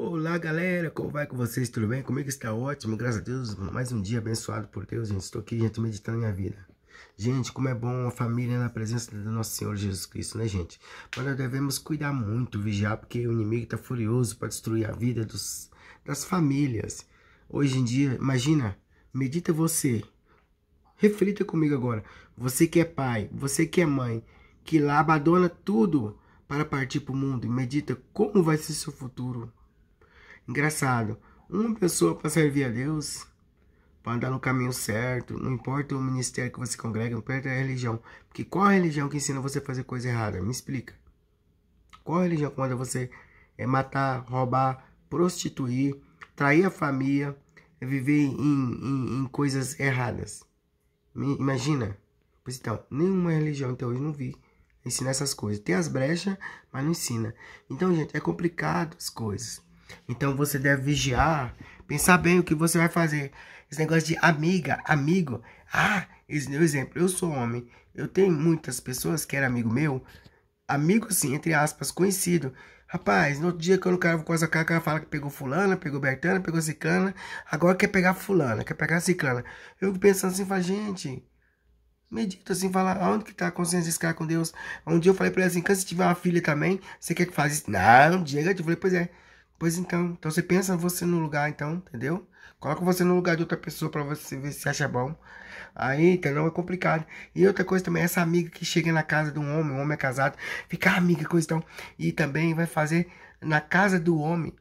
Olá galera, como vai com vocês? Tudo bem? Comigo está ótimo, graças a Deus. Mais um dia abençoado por Deus, gente. Estou aqui, gente, meditando minha vida. Gente, como é bom a família na presença do nosso Senhor Jesus Cristo, né, gente? Mas nós devemos cuidar muito, vigiar, porque o inimigo está furioso para destruir a vida dos, das famílias. Hoje em dia, imagina, medita você. Reflita comigo agora. Você que é pai, você que é mãe, que lá abandona tudo para partir para o mundo. Medita como vai ser seu futuro Engraçado, uma pessoa para servir a Deus, para andar no caminho certo, não importa o ministério que você congrega, não importa a religião. Porque qual a religião que ensina você a fazer coisa errada? Me explica. Qual a religião que manda você é matar, roubar, prostituir, trair a família, é viver em, em, em, coisas erradas? Me, imagina. Pois então, nenhuma religião até então, hoje não vi ensinar essas coisas. Tem as brechas, mas não ensina. Então, gente, é complicado as coisas. Então você deve vigiar, pensar bem o que você vai fazer. Esse negócio de amiga, amigo. Ah, esse meu exemplo, eu sou homem. Eu tenho muitas pessoas que era amigo meu, amigo assim, entre aspas, conhecido. Rapaz, no outro dia que eu colocava com essa cara, cara fala que pegou fulana, pegou Bertana, pegou Cicana, agora quer pegar fulana, quer pegar Cicana. Eu fico pensando assim, fala, gente, medita assim, fala, aonde que tá a consciência desse cara com Deus? Um dia eu falei pra ele assim, se tiver uma filha também, você quer que faça isso? Não, Diego, eu falei, pois é. Pois então, então você pensa você no lugar, então, entendeu? Coloca você no lugar de outra pessoa para você ver se acha bom. Aí, entendeu? É complicado. E outra coisa também, essa amiga que chega na casa de um homem, um homem é casado, fica ah, amiga com então. E também vai fazer na casa do homem.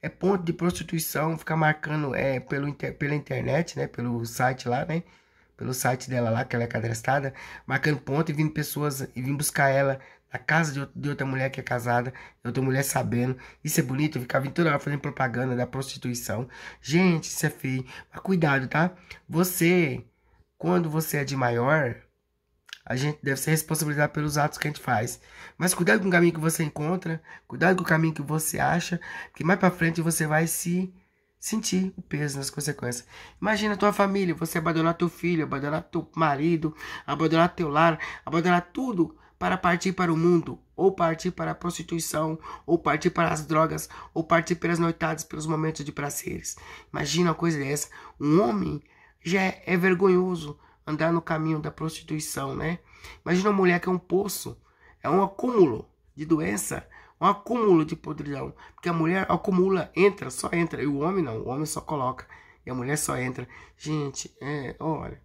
É ponto de prostituição, ficar marcando é, pelo, pela internet, né? Pelo site lá, né? Pelo site dela lá, que ela é cadastrada, marcando ponto e vindo pessoas e vindo buscar ela a casa de, outra mulher que é casada, outra mulher sabendo. Isso é bonito, eu ficava toda hora fazendo propaganda da prostituição. Gente, isso é feio. Mas cuidado, tá? Você, quando você é de maior, a gente deve ser responsabilizado pelos atos que a gente faz. Mas cuidado com o caminho que você encontra, cuidado com o caminho que você acha, que mais para frente você vai se sentir o peso nas consequências. Imagina a tua família, você abandonar teu filho, abandonar teu marido, abandonar teu lar, abandonar tudo para partir para o mundo, ou partir para a prostituição, ou partir para as drogas, ou partir pelas noitadas, pelos momentos de prazeres. Imagina uma coisa dessa. Um homem já é, é vergonhoso andar no caminho da prostituição, né? Imagina uma mulher que é um poço, é um acúmulo de doença, um acúmulo de podridão. Porque a mulher acumula, entra, só entra. E o homem não, o homem só coloca. E a mulher só entra. Gente, é, olha,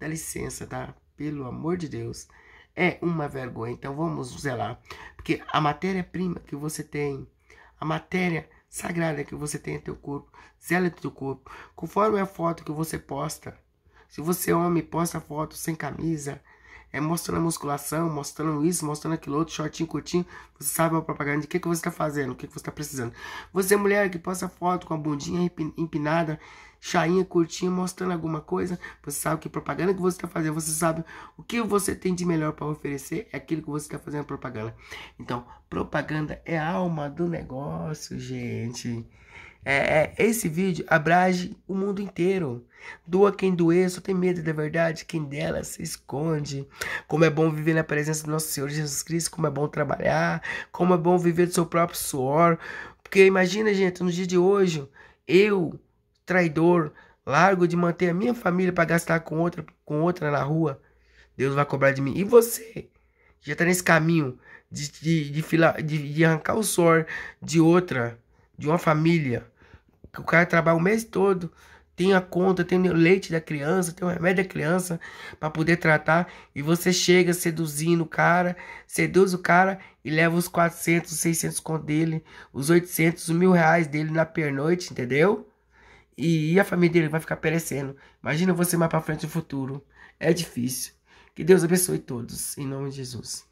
dá licença, tá? Pelo amor de Deus. É uma vergonha. Então vamos zelar. Porque a matéria-prima que você tem, a matéria sagrada que você tem é teu corpo. Zela do teu corpo. Conforme a foto que você posta. Se você é homem, posta foto sem camisa. É mostrando a musculação, mostrando isso, mostrando aquilo outro, shortinho curtinho. Você sabe a propaganda de que, que você está fazendo, o que, que você está precisando. Você é mulher que posta foto com a bundinha empinada chainha curtinha mostrando alguma coisa. Você sabe que propaganda que você está fazendo, você sabe o que você tem de melhor para oferecer, é aquilo que você está fazendo propaganda. Então, propaganda é a alma do negócio, gente. É, é, esse vídeo abrange o mundo inteiro. Doa quem doer, só tem medo da verdade, quem dela se esconde. Como é bom viver na presença do nosso Senhor Jesus Cristo, como é bom trabalhar, como é bom viver do seu próprio suor. Porque imagina, gente, no dia de hoje, eu traidor, largo de manter a minha família para gastar com outra, com outra na rua. Deus vai cobrar de mim. E você? Já está nesse caminho de, de, de, fila, de, de arrancar o suor de outra, de uma família. O cara trabalha o mês todo, tem a conta, tem o leite da criança, tem o remédio da criança para poder tratar. E você chega seduzindo o cara, seduz o cara e leva os 400, 600 conto dele, os 800, os mil reais dele na pernoite, entendeu? E a família dele vai ficar perecendo. Imagina você mais para frente no futuro. É difícil. Que Deus abençoe todos. Em nome de Jesus.